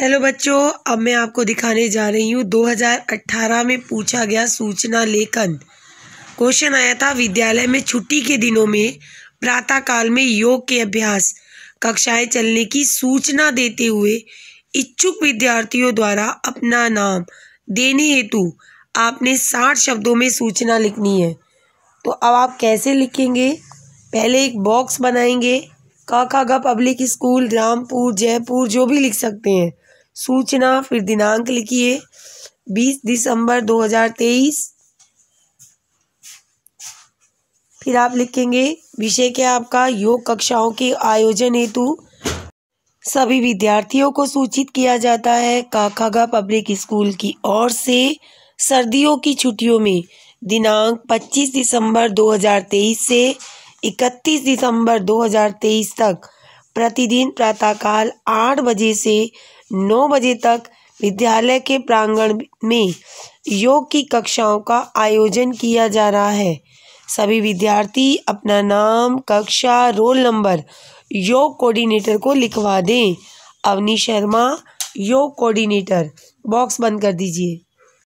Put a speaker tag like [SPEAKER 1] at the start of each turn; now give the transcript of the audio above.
[SPEAKER 1] hello बच्चों अब मैं आपको दिखाने जा रही हूँ 2018 में पूछा गया सूचना लेखन क्वेश्चन आया था विद्यालय में छुट्टी के दिनों में प्रातःकाल में योग के अभ्यास कक्षाएं चलने की सूचना देते हुए इच्छुक विद्यार्थियों द्वारा अपना नाम देने हेतु आपने साठ शब्दों में सूचना लिखनी है तो अब आप कैसे लिखेंगे पहले एक बॉक्स बनाएंगे का पब्लिक स्कूल रामपुर जयपुर जो भी लिख सकते हैं सूचना फिर दिनांक लिखिए बीस दिसंबर दो हजार तेईस फिर आप लिखेंगे विषय क्या आपका योग कक्षाओं के आयोजन हेतु सभी विद्यार्थियों को सूचित किया जाता है काखागा पब्लिक स्कूल की ओर से सर्दियों की छुट्टियों में दिनांक 25 दिसंबर 2023 से 31 दिसंबर 2023 तक प्रतिदिन प्रातःकाल आठ बजे से नौ बजे तक विद्यालय के प्रांगण में योग की कक्षाओं का आयोजन किया जा रहा है सभी विद्यार्थी अपना नाम कक्षा रोल नंबर योग कोऑर्डिनेटर को लिखवा दें अवनी शर्मा योग कोऑर्डिनेटर बॉक्स बंद कर दीजिए